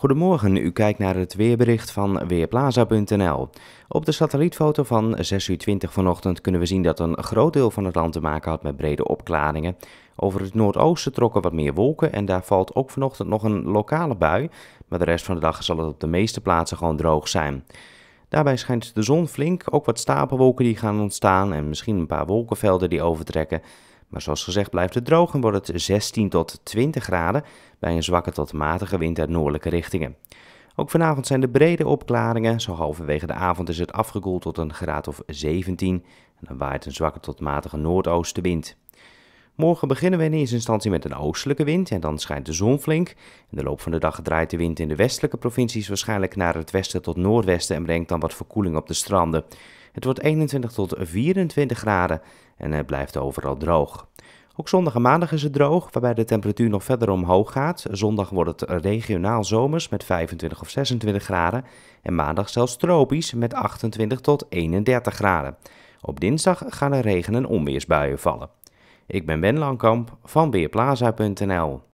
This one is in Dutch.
Goedemorgen, u kijkt naar het weerbericht van Weerplaza.nl. Op de satellietfoto van 6:20 uur 20 vanochtend kunnen we zien dat een groot deel van het land te maken had met brede opklaringen. Over het noordoosten trokken wat meer wolken en daar valt ook vanochtend nog een lokale bui. Maar de rest van de dag zal het op de meeste plaatsen gewoon droog zijn. Daarbij schijnt de zon flink, ook wat stapelwolken die gaan ontstaan en misschien een paar wolkenvelden die overtrekken. Maar zoals gezegd blijft het droog en wordt het 16 tot 20 graden bij een zwakke tot matige wind uit noordelijke richtingen. Ook vanavond zijn de brede opklaringen. Zo halverwege de avond is het afgekoeld tot een graad of 17 en dan waait een zwakke tot matige noordoostenwind. Morgen beginnen we in eerste instantie met een oostelijke wind en dan schijnt de zon flink. In de loop van de dag draait de wind in de westelijke provincies waarschijnlijk naar het westen tot noordwesten en brengt dan wat verkoeling op de stranden. Het wordt 21 tot 24 graden en het blijft overal droog. Ook zondag en maandag is het droog, waarbij de temperatuur nog verder omhoog gaat. Zondag wordt het regionaal zomers met 25 of 26 graden en maandag zelfs tropisch met 28 tot 31 graden. Op dinsdag gaan er regen- en onweersbuien vallen. Ik ben Ben Langkamp van Weerplaza.nl.